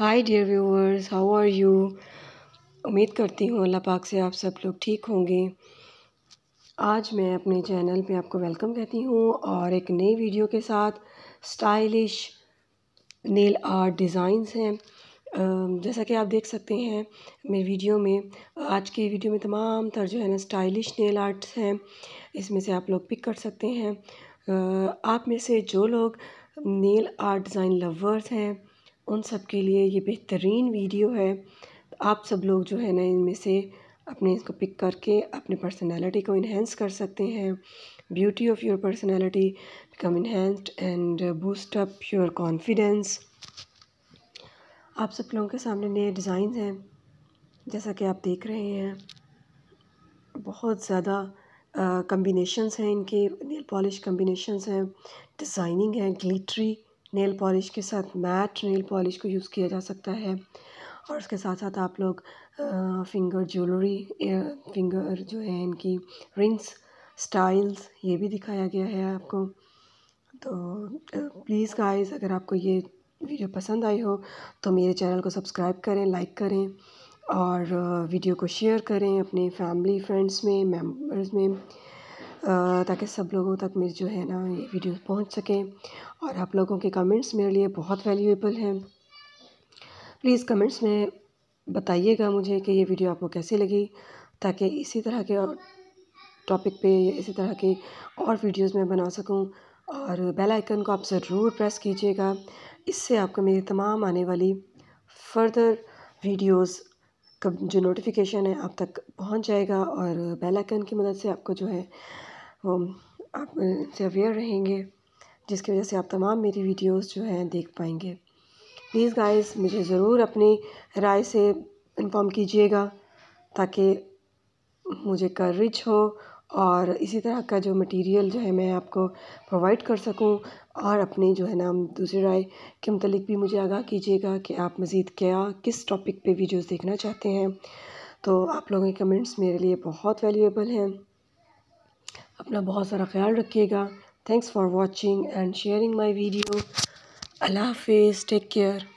hi dear viewers how are you उम्मीद करती हूँ अल्लाह पाक से आप सब लोग ठीक होंगे आज मैं अपने चैनल पे आपको वेलकम कहती हूँ और एक नई वीडियो के साथ स्टाइलिश नेल आर्ट डिज़ाइंस हैं जैसा कि आप देख सकते हैं मेरी वीडियो में आज की वीडियो में तमाम तर जो है ना स्टाइलिश नेल आर्ट्स हैं इसमें से आप लोग पिक कर सकते हैं आप में से जो लोग नेल आर्ट डिज़ाइन लवर्स हैं उन सब के लिए ये बेहतरीन वीडियो है आप सब लोग जो है ना इनमें से अपने इसको पिक करके अपने पर्सनालिटी को इन्हेंस कर सकते हैं beauty of your personality become enhanced and boost up your confidence आप सब लोगों के सामने नए डिज़ाइन हैं जैसा कि आप देख रहे हैं बहुत ज़्यादा कम्बिनेशंस हैं इनके नील पॉलिश कम्बिनेशंस हैं डिज़ाइनिंग है ग्लिटरी नेल पॉलिश के साथ मैट नेल पॉलिश को यूज़ किया जा सकता है और उसके साथ साथ आप लोग फिंगर ज्वेलरी फिंगर जो है इनकी रिंग्स स्टाइल्स ये भी दिखाया गया है आपको तो प्लीज़ गाइस अगर आपको ये वीडियो पसंद आई हो तो मेरे चैनल को सब्सक्राइब करें लाइक करें और वीडियो को शेयर करें अपने फैमिली फ्रेंड्स में मेम्बर्स में ताकि सब लोगों तक मेरी जो है ना ये वीडियो पहुंच सके और आप लोगों के कमेंट्स मेरे लिए बहुत वैल्यूएबल हैं प्लीज़ कमेंट्स में बताइएगा मुझे कि ये वीडियो आपको कैसी लगी ताकि इसी तरह के टॉपिक पे इसी तरह के और वीडियोस मैं बना सकूं और बेल आइकन को आप ज़रूर प्रेस कीजिएगा इससे आपको मेरी तमाम आने वाली फर्दर वीडियोज़ का जो नोटिफिकेशन है आप तक पहुंच जाएगा और बेल आइकन की मदद से आपको जो है आप से अवेयर रहेंगे जिसकी वजह से आप तमाम मेरी वीडियोस जो हैं देख पाएंगे प्लीज़ गाइस मुझे ज़रूर अपनी राय से इन्फॉर्म कीजिएगा ताकि मुझे करेज हो और इसी तरह का जो मटेरियल जो है मैं आपको प्रोवाइड कर सकूं और अपने जो है ना दूसरी राय के मतलब भी मुझे आगाह कीजिएगा कि आप मज़ीद क्या किस टॉपिक पे वीडियोस देखना चाहते हैं तो आप लोगों के कमेंट्स मेरे लिए बहुत वैल्यूएबल हैं अपना बहुत सारा ख्याल रखिएगा thanks for watching and sharing my video अल्लाह हाफिज़ टेक केयर